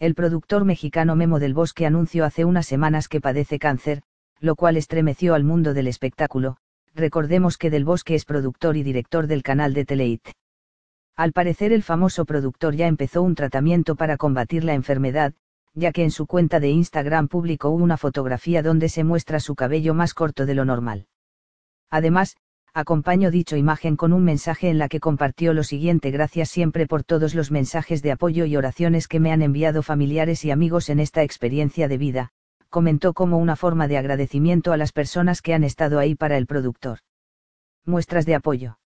El productor mexicano Memo del Bosque anunció hace unas semanas que padece cáncer, lo cual estremeció al mundo del espectáculo, recordemos que del Bosque es productor y director del canal de Teleit. Al parecer el famoso productor ya empezó un tratamiento para combatir la enfermedad, ya que en su cuenta de Instagram publicó una fotografía donde se muestra su cabello más corto de lo normal. Además, acompaño dicho imagen con un mensaje en la que compartió lo siguiente gracias siempre por todos los mensajes de apoyo y oraciones que me han enviado familiares y amigos en esta experiencia de vida, comentó como una forma de agradecimiento a las personas que han estado ahí para el productor. Muestras de apoyo.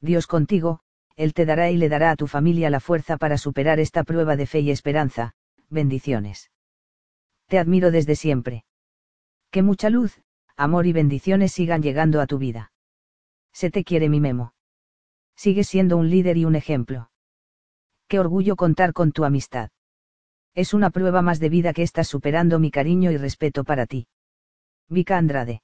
Dios contigo, Él te dará y le dará a tu familia la fuerza para superar esta prueba de fe y esperanza, bendiciones. Te admiro desde siempre. Que mucha luz, amor y bendiciones sigan llegando a tu vida. Se te quiere mi memo. Sigues siendo un líder y un ejemplo. Qué orgullo contar con tu amistad. Es una prueba más de vida que estás superando mi cariño y respeto para ti. Vika Andrade.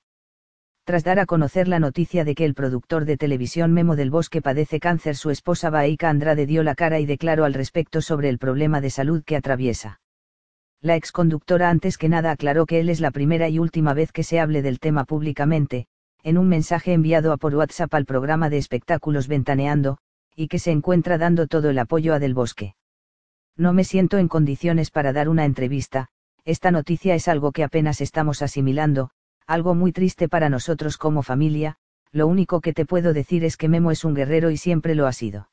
Tras dar a conocer la noticia de que el productor de televisión Memo del Bosque padece cáncer, su esposa Baika Andrade dio la cara y declaró al respecto sobre el problema de salud que atraviesa. La exconductora antes que nada aclaró que él es la primera y última vez que se hable del tema públicamente, en un mensaje enviado a por WhatsApp al programa de espectáculos Ventaneando, y que se encuentra dando todo el apoyo a Del Bosque. No me siento en condiciones para dar una entrevista, esta noticia es algo que apenas estamos asimilando, algo muy triste para nosotros como familia, lo único que te puedo decir es que Memo es un guerrero y siempre lo ha sido.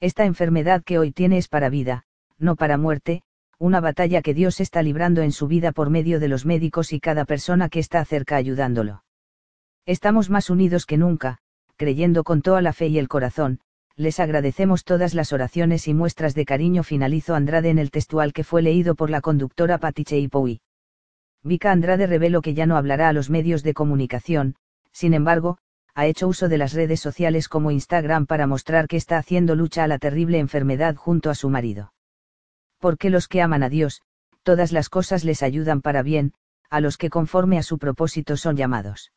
Esta enfermedad que hoy tiene es para vida, no para muerte, una batalla que Dios está librando en su vida por medio de los médicos y cada persona que está cerca ayudándolo. Estamos más unidos que nunca, creyendo con toda la fe y el corazón, les agradecemos todas las oraciones y muestras de cariño. Finalizó Andrade en el textual que fue leído por la conductora Patiche Pouy. Vika Andrade reveló que ya no hablará a los medios de comunicación, sin embargo, ha hecho uso de las redes sociales como Instagram para mostrar que está haciendo lucha a la terrible enfermedad junto a su marido. Porque los que aman a Dios, todas las cosas les ayudan para bien, a los que conforme a su propósito son llamados.